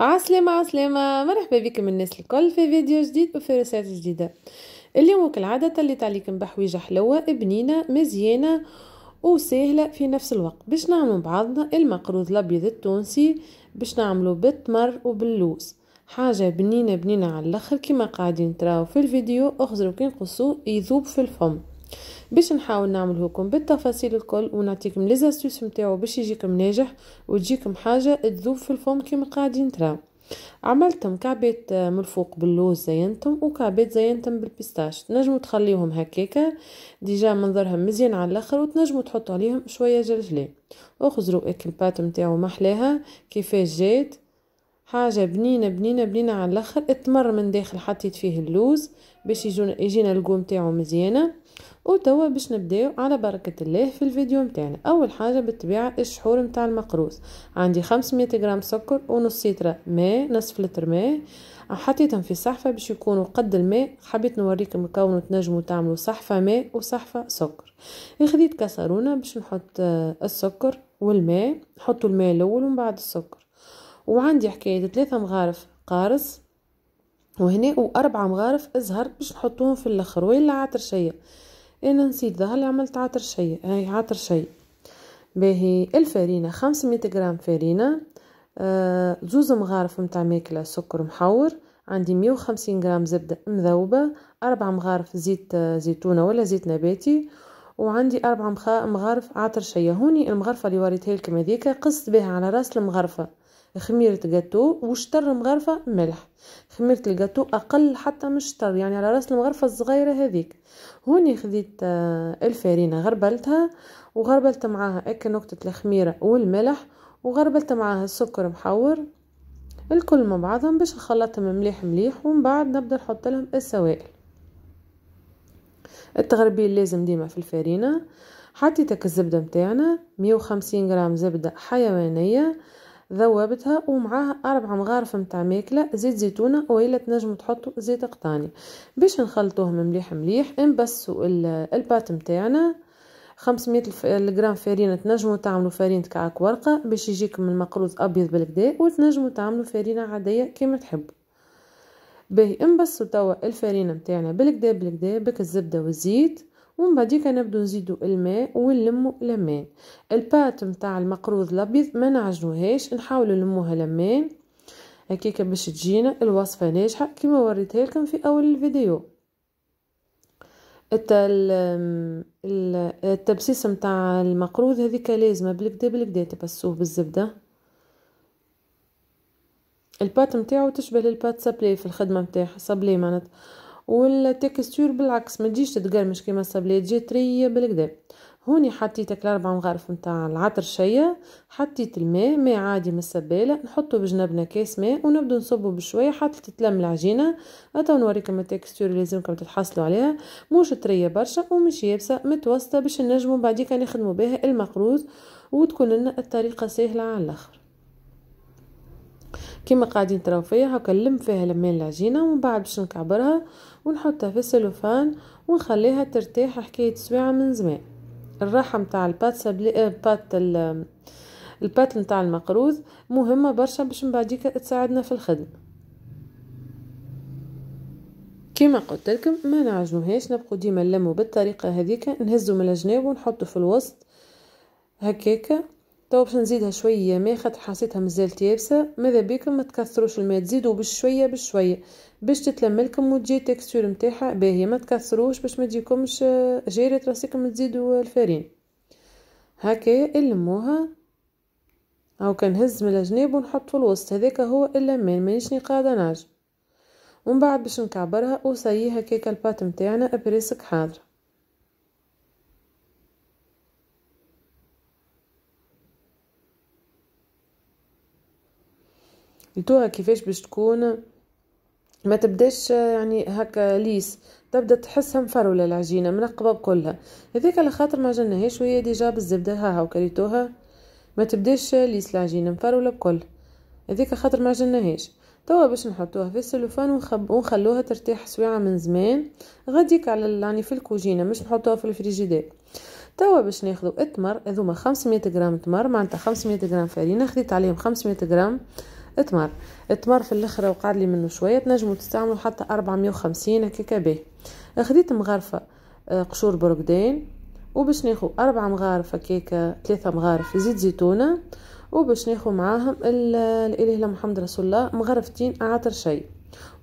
عسلامة عسلامة مرحبا بكم الناس الكل في فيديو جديد وفي رسالة جديدة اليوم كالعادة اللي عليكم بحويجة حلوة بنينة مزيانة وسهلة في نفس الوقت باش نعملو بعضنا المقروض الابيض التونسي باش نعملو بالتمر وباللوز حاجة بنينة بنينة على الاخر كما قاعدين تراو في الفيديو اخزروا كي نقصوه يذوب في الفم باش نحاول نعملهوكم بالتفاصيل الكل ونعطيكم ليزاستيس نتاعو باش يجيكم ناجح وتجيكم حاجه تذوب في الفم كيما قاعدين تراو عملتم كعبات آه، من الفوق باللوز زينتهم وكعبات زينتهم بالبيستاش تنجموا تخليهم هكاكا ديجا منظرهم مزيان على الاخر وتنجموا تحطوا عليهم شويه جلجلي اخزروا بات نتاعو محلاها كيفاش جات حاجه بنينه بنينه بنينه على الاخر اتمر من داخل حطيت فيه اللوز باش يجينا الجو نتاعو مزيانه وتوا باش نبداو على بركه الله في الفيديو نتاعنا اول حاجه بالطبيعه الشحور نتاع المقروص عندي 500 غرام سكر ونص لتر ماء نصف لتر ماء حطيتهم في صحفه باش يكونوا قد الماء حبيت نوريكم كونه تنجموا تعملوا صحفه ماء وصحفه سكر خديت كسرونة باش نحط آه، السكر والماء نحطوا الماء الاول ومن بعد السكر وعندي حكايه ثلاثه مغارف قارص وهنا واربع مغارف ازهر باش نحطوهم في الاخر ولا عطر شيء انا نسيت ده اللي عملت عطر شيء هاي عطر شيء باهي الفرينة خمسمية غرام فرينة آه زوز مغارف متاع ماكلة سكر محور عندي مية وخمسين غرام زبدة مذوبة أربع مغارف زيت آه، زيتونة ولا زيت نباتي وعندي أربع مغارف عطر شيء هوني المغرفة اللي وريتها لكم هذيك قصت بها على راس المغرفة خميرة جاتو وشطر مغرفة ملح خميرة الجاتو أقل حتى من الشطر يعني على راس المغرفة الصغيرة هذيك هوني خديت الفارينة آه، غربلتها وغربلت معاها هكا نقطة الخميرة والملح وغربلت معاها السكر محور الكل مع بعضهم باش نخلطهم مليح مليح ومن بعد نبدا نحط لهم السوائل التغربيل لازم ديما في الفارينة حطيتك الزبدة متاعنا مية وخمسين غرام زبدة حيوانية ذوبتها ومعاها أربع مغارف متاع ماكلة زيت زيتونة وإلا تنجموا تحطوا زيت قطاني باش نخلطوهم مليح مليح نبسوا البات متاعنا 500 جرام فارينة تنجموا تعملوا فارينة كعك ورقة باش يجيكم المقروض أبيض بالكدا وتنجموا تعملوا فارينة عادية كما تحبوا باهي نبسوا توا الفارينة متاعنا بالكدا بالكدا بك الزبدة والزيت ومن بعديكا نبدو نزيدو الماء ونلمو لمان البات نتاع المقروض الابيض ما نعجنوهاش نحاولو نلموها لمان هكاك باش تجينا الوصفه ناجحه كما وريتها لكم في اول الفيديو التبسيس نتاع المقروض هذيك لازمه بالبدا بالبدا تبسوه بالزبده البات نتاعو تشبه للبات سابلي في الخدمه نتاعها سابلي معناتها والتكستور بالعكس ما تجيش تتقرمش كيما الصابلي تجي طريه بالكدا هوني حطيتك الاربع مغارف نتاع شيا حطيت الماء ماء عادي من السباله نحطو بجنبنا كاس ماء ونبدو نصبو بشويه حتى تتلم العجينه هذا نوريكم التكستور اللي لازمكم تتحصلوا عليها مش طريه برشا ومش يابسه متوسطه باش نجمو بعديكا نخدمو بها المقروز وتكون لنا الطريقه سهله على الاخر كيما قاعدين تراو فيا هكا نلم فيها لمين العجينه ومن بعد باش نكعبرها ونحطها في السلوفان ونخليها ترتاح حكايه سويعه من زمان الراحه نتاع الباتسا بلي بات آه، البات نتاع المقروض مهمه برشا باش من بعديك تساعدنا في الخدمه كما قلت لكم ما نعجنوهاش نبقوا ديما نلمو بالطريقه هذيك نهزو من الجناب ونحطو في الوسط هكاك تو باش نزيدها شويه ما خاطر حسيتها مازال يابسه ماذا بيكم ما تكثروش الماء تزيدوا بشويه بشويه باش تتلم لكم وتجي التكستور نتاعها باهيه ما تكثروش باش ما تجيكمش جيره راسكم تزيدوا الفرين هكا الموها او كنهز من الجناب ونحط في الوسط هذاك هو اللمان مانيشني قاعده نعجب ومن بعد باش نكعبرها وصيها كيكه البات نتاعنا ابريسك حاضره التوها كيفاش باش تكون ما تبداش يعني هكا ليس تبدا تحسها مفروله العجينه من القباب كلها هذيك على خاطر ما جنهاش وهي ديجا بالزبده ها وكريتوها ما تبداش ليس العجينه مفروله بكل هذيك خاطر ما جنهاش توا باش نحطوها في السلوفان ونخب ونخلوها ترتاح سويعه من زمان غاديك على يعني في الكوجينه مش نحطوها في الفريجيدير توا باش ناخذ التمر هذوما 500 غرام تمر معناتها 500 غرام فرينه خديت عليهم 500 غرام التمر التمر في الاخر وقع لي منه شويه تنجموا تستعملوا حتى 450 هكاك به خديت مغرفه آه، قشور برقدين وباش ناخو أربع مغارف هكاك ثلاثة مغارف زيت زيتونة وباش ناخو معاهم الإله محمد رسول الله مغرفتين عطر شاي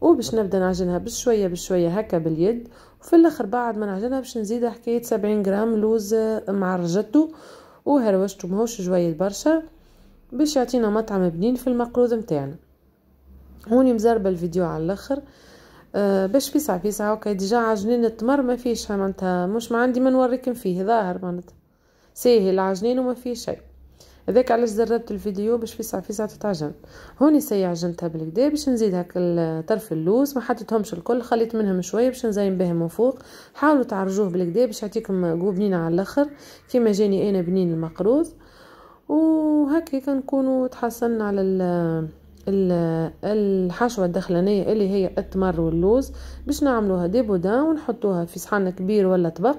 وباش نبدا نعجنها بشوية بشوية هكا باليد وفي الاخر بعد ما نعجنها باش نزيدها حكاية سبعين غرام لوز آه، معرجته وهروشته وهروشتو ماهوش جويد برشا باش يعطينا مطعم بنين في المقروض متاعنا هوني مزربه الفيديو على الاخر أه باش بيسع بيسع هكا ديجا عجنين التمر ما فيش معناتها مش ما عندي ما نوريكم فيه ظاهر معناتها ساهل العجنين وما فيه شيء هذاك علاش زربت الفيديو باش فيسع فيسع تتعجن هوني سي عجنتها بالكدا باش نزيد هاك طرف اللوز ما حطيتهمش الكل خليت منهم شويه باش نزين بهم من فوق حاولوا تعرجوه بالكدا باش يعطيكم جو على الاخر كيما جاني انا بنين المقروض وهكا كنكونوا تحصلنا على الحشوة الدخلانية اللي هي التمر واللوز باش نعملوها دي بودان ونحطوها في صحن كبير ولا طبق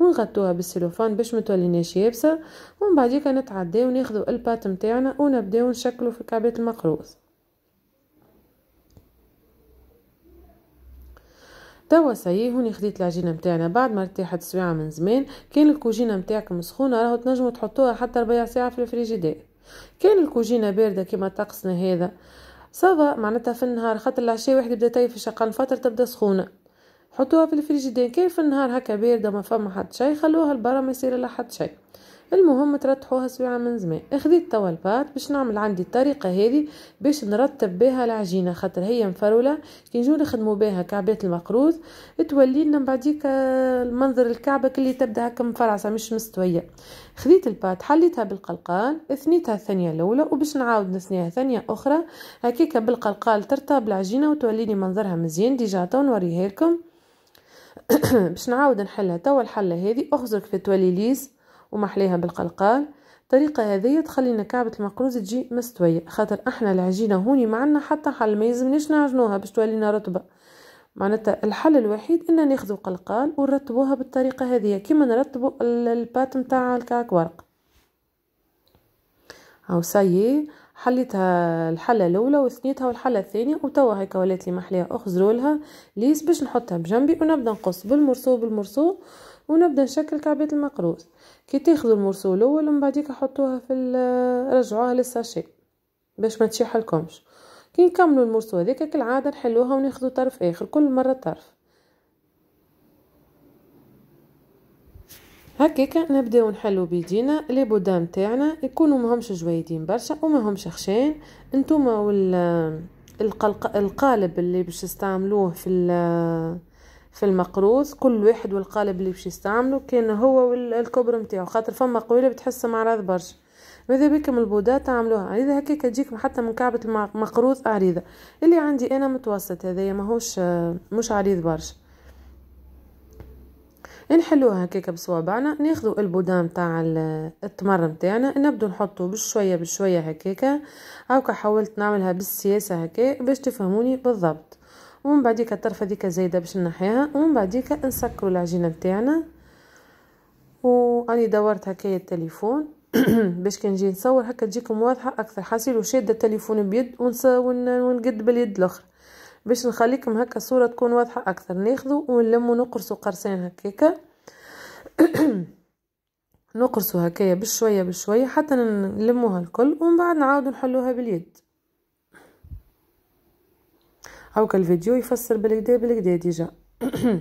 ونغطوها بالسيلوفان باش متوليناش يابسة ومن بعديك نتعداو وناخدو البات نتاعنا ونبداو نشكلو في كعبات المقروض توا سي هوني خديت العجينه نتاعنا بعد ما ارتاحت سويعه من زمان كان الكوجينه نتاعكم سخونه راهو تنجمو تحطوها حتى ربع ساعه في الفريجيدير كان الكوجينه بارده كيما طقسنا هذا صافا معناتها في النهار خاطر العشاء واحد يبدا في شقان فتره تبدا سخونه حطوها في الفريجيدير كان في النهار هكا بارده ما فما حد شي خلوها لبرا ما يصير لها حد شي المهم ترتحوها سويعة من زمان اخذت توا باش نعمل عندي الطريقة هذه باش نرتب بها العجينة خاطر هي مفرولة كي نجو نخدمو بها كعبات المقروض تولي لنا بعديك آه، المنظر الكعبة اللي تبدا هكا مفرعصة مش مستوية خذيت البات حليتها بالقلقال اثنيتها الثانية الأولى وباش نعاود نثنيها ثانية أخرى هكيكا بالقلقال ترتاب العجينة وتوليني منظرها مزيان ديجا تو نوريها لكم باش نعاود نحلها توا الحله هذه اخزرك في ليس ومحليها بالقلقال الطريقة هذه تخلينا كعبة المقروز تجي مستوية خاطر احنا العجينة هوني معنا حتى حل ما يلزمناش نعجنوها باش تولينا رطبة معناتها الحل الوحيد ان ناخذوا قلقال ونرتبوها بالطريقة هذه كما نرتبو البات متاع الكعك ورق او سايي حليتها الحله الاولى وثنيتها والحله الثانيه وتوا هيك ولات لي محليه اخزرولها ليس باش نحطها بجنبي ونبدا نقص بالمرصو بالمرصو ونبدا نشكل كعبه المقروس كي تاخذوا المرسول الاول ومن بعديك حطوها في رجعوها للساشي باش ما تشيح لكمش كي نكملوا المرسول هذيك كالعاده نحلوها وناخذوا طرف اخر كل مره طرف هكاك نبداو نحلو بيدينا لي بودام تاعنا يكونوا ماهمش جويدين برشا وماهمش خشان انتوما وال القالب اللي باش تستعملوه في في المقروض كل واحد والقالب اللي باش يستعمله كان هو والكبر نتاعو خاطر فما قويله بتحس معرض برشا ماذا بكم البودات تعملوها عريضة هكا تجيك حتى من كعبة المقروض عريضة اللي عندي انا متوسط هذايا ماهوش مش عريض برشا نحلوها هكاك بصوابعنا ناخذوا البودا نتاع التمر نتاعنا نبدو نحطو بشويه بشويه هكاك هاكا حاولت نعملها بالسياسه هكا باش تفهموني بالضبط ومن بعديك الطرفه هذيك زايده باش نحيها ومن بعديك نسكروا العجينه نتاعنا واني دورت هكايا التليفون باش كي نجي نصور هكا تجيكم واضحه اكثر حاسيل وشاده التليفون بيد ونقد باليد الاخرى باش نخليكم هكا الصوره تكون واضحه اكثر ناخذو ونلم ونقرصوا قرصين هكاكا نقرصو هكايا بشويه بشويه حتى نلموها الكل ومن بعد نعاودو نحلوها باليد هاوكا الفيديو يفسر بالكدا بالكدا ديجا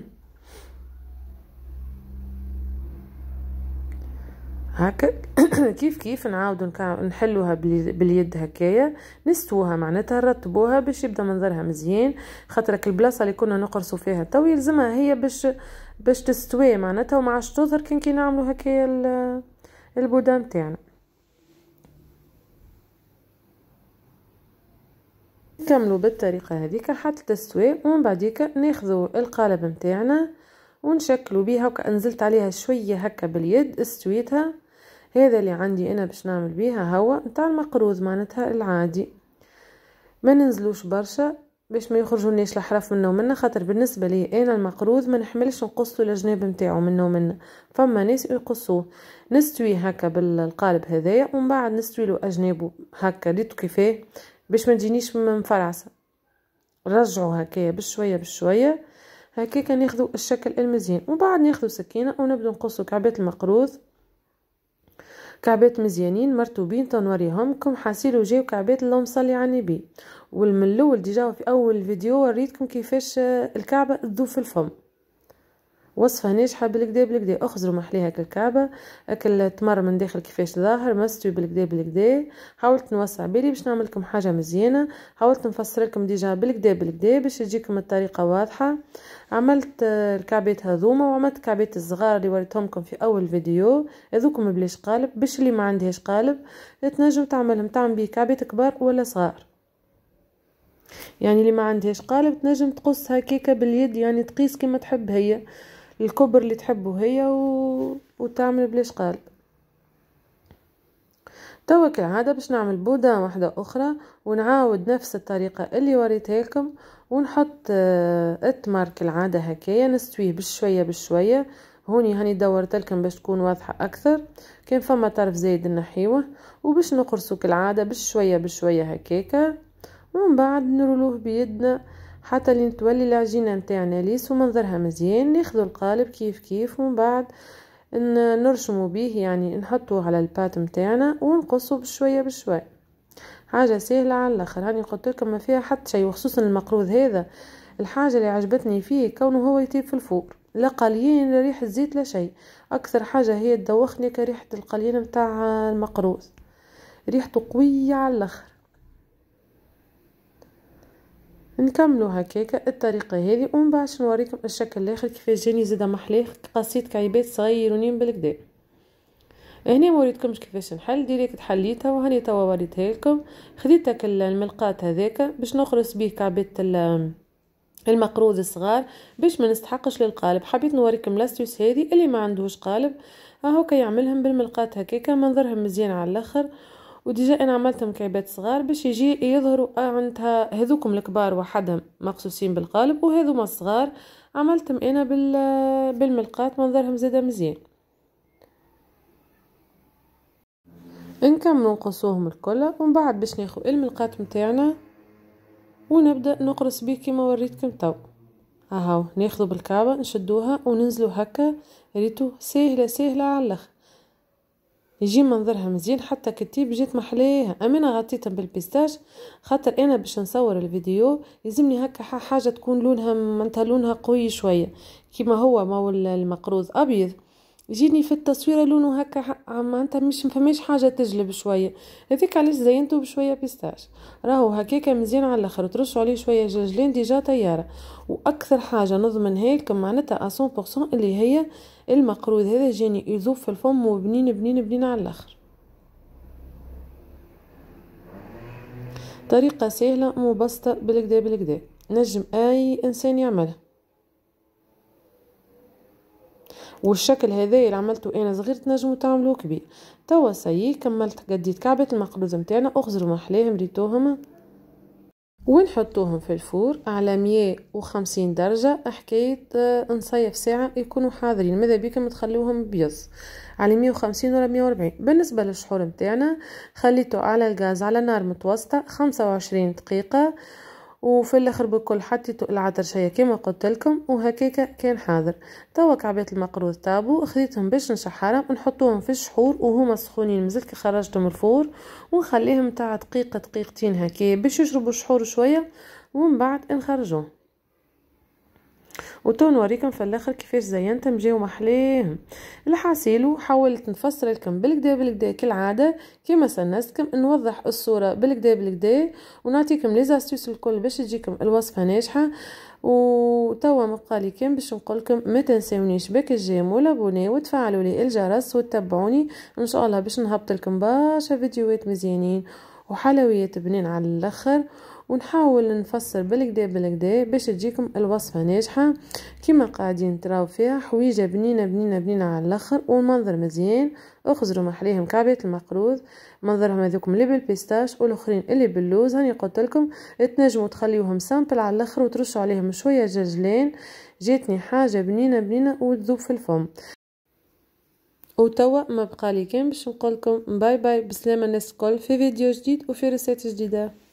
هاكا كيف كيف نعاودو نحلوها باليد هكايا نستوها معناتها نرتبوها باش يبدا منظرها مزيان خاطرك البلاصه اللي كنا نقرصو فيها تو يلزمها هي باش باش تستوي معناتها وما عادش تظهر كي نعملو هكايا البودان تاعنا نكملوا بالطريقه هذيك حتى تستوي ومن بعديك ناخذوا القالب نتاعنا ونشكلوا بيها وكأن نزلت عليها شويه هكا باليد استويتها هذا اللي عندي انا باش نعمل بيها هو نتاع المقروض معناتها العادي ما ننزلوش برشا باش ما يخرجونيش الحرف منه ومنه خاطر بالنسبه لي انا المقروض ما نحملش نقص له الجناب نتاعو منه ومنه فما ناس يقصوه نستوي هكا بالقالب هذايا ومن بعد نستوي له اجنابه هكا ليتو كيفاه باش ما تجينيش مفرعصه نرجعو هكايا بشويه بشويه هكاك ناخذو الشكل المزيان ومن بعد ناخذو سكينه ونبداو نقصو كعبات المقروض كعبات مزيانين مرتوبين كم حاسين وجاو كعبات اللهم صلي على النبي والمن الاول ديجا في اول فيديو وريتكم كيفاش آه، الكعبه تذوب في الفم وصفة ناجحة بالكدا بالكدا اخزروا محليها الكعبة اكل تمر من داخل كيفاش ظاهر مستوي بالكدا بالكدا حاولت نوسع بالي باش نعملكم حاجة مزيانة حاولت نفسر لكم ديجا بالكدا بالكدا باش تجيكم الطريقة واضحة عملت الكعبات هذوما وعملت كعبات الصغار اللي وريتهمكم في اول فيديو هذوكم بلاش قالب باش اللي ما عندهاش قالب تنجم تعملهم تعمل بيه كعبات كبار ولا صغار يعني اللي ما عندهاش قالب تنجم تقص هكاكا باليد يعني تقيس كما تحب هي الكبر اللي تحبه هي و... وتعمل بلاش قال توا كالعادة باش نعمل بودة واحدة أخرى ونعاود نفس الطريقة اللي وريتها لكم ونحط التمر آه، كالعادة هكايا نستويه بشوية بشوية هوني هاني دورت لكم باش تكون واضحة أكثر كان فما طرف زايد نحيوه وباش نقرصو كالعادة بشوية بشوية هكاكا ومن بعد نرولوه بيدنا حتى لين تولي العجينة متاعنا ليس ومنظرها مزيان ناخذ القالب كيف كيف ومن بعد نرشمو به يعني نحطوه على البات متاعنا ونقصو بشوية بشوية حاجة سهلة على الاخر هاني قلت لكم ما فيها حتى شيء وخصوصا المقروض هذا الحاجة اللي عجبتني فيه كونه هو يطيب في الفور لا قليين لا ريحة زيت لا شيء أكثر حاجة هي تدوخني كريحة القليين متاع المقروض ريحته قوية على الآخر نكملو هكاك الطريقه هذه ومن بعد نوريكم الشكل الاخر كيفاش جاني زاده محلاه قصيت كعيبات صغيرونين بالكدا هنا موريتكمش كيفاش نحل ديريكت حليتها وهاني توا وريتها لكم خديت هاك الملقات هذاك باش نخرس بيه كعبات المقروض الصغار باش ما نستحقش للقالب حبيت نوريكم لاستيوس هذه اللي ما عندوش قالب اهو كيعملهم بالملقات هكاك منظرهم مزيان على الاخر وديجا انا عملت مكعبات صغار باش يجي يظهروا آه، عندها هذوكم الكبار وحدهم مقصوصين بالقالب وهذوما الصغار عملتهم انا بال بالملقات منظرهم زاد مزيان نكمل نقصوهم الكل ومن بعد باش ناخذ الملقات نتاعنا ونبدا نقرص بيه كيما وريتكم تو هاهو ناخذ بالكعبه نشدوها وننزلوا هكا ريتو سهله سهله على الاخر يجي منظرها مزيان حتى كتيب جيت محليها اما انا غطيتها بالبيستاش خاطر انا باش نصور الفيديو يلزمني هكا حاجه تكون لونها معناتها لونها قوي شويه كيما هو ما المقروض ابيض يجيني في التصويره لونه هكا انت مش فماش حاجه تجلب شويه هذيك علاش زينته بشويه بيستاش راهو هكاك مزيان على الاخر ترش عليه شويه جلجلين ديجا طياره واكثر حاجه نضمنها لكم معناتها 100% اللي هي المقروض هذا جاني يذوب في الفم وبنين بنين بنين على الاخر طريقه سهله مبسطه بالكدا بالكدا نجم اي انسان يعملها والشكل هذايا اللي عملته انا صغير تنجموا تعملوه كبير توا سي كملت قديت كعبه المقلوز نتاعنا اغزروا محلاهم ريتوهم ونحطوهم في الفور على مية وخمسين درجة حكاية آه، نصيف ساعة يكونوا حاضرين ماذا بيكم تخلوهم بيض على مية وخمسين ولا مية واربعين بالنسبة للشحور متاعنا خليته على الغاز على نار متوسطة خمسة وعشرين دقيقة وفي الاخر بكل حطيتو العطرشية كما قلت لكم وهكاكا كان حاضر توا كعبات المقروض طابو خديتهم باش نشحرهم ونحطوهم في الشحور وهما سخونين كي خرجتهم الفور ونخليهم تاع دقيقة دقيقتين هكا باش يشربوا الشحور شوية ومن بعد نخرجوه وتو نوريكم في الاخر كيفاش زينتهم جاو محليهم الحاسيلو حاولت نفسر لكم بالكدا بالكدا كالعاده كما سنستكم نوضح الصوره بالكدا بالكدا ونعطيكم لي زاستيس الكل باش تجيكم الوصفه ناجحه وتوا مبقالي كان باش نقولكم ما تنساونيش باك الجيم والابوني وتفعلوا لي الجرس وتتبعوني ان شاء الله باش نهبط لكم باشا فيديوهات مزيانين وحلويات بنين على الاخر ونحاول نفسر بالكدا بالكدا باش تجيكم الوصفة ناجحة كما قاعدين تراو فيها حويجة بنينة بنينة بنينة على الاخر والمنظر مزيان اخزروا محليهم كعبات المقروض منظرهم هذوكم اللي بالبيستاش والاخرين اللي باللوز هاني قلت لكم تنجموا تخليوهم سامبل على الاخر وترشوا عليهم شويه جرجلان جاتني حاجه بنينه بنينه وتذوب في الفم وتوا ما بقى لي كان باش نقول لكم باي باي بسلامه الناس الكل في فيديو جديد وفي رسالة جديده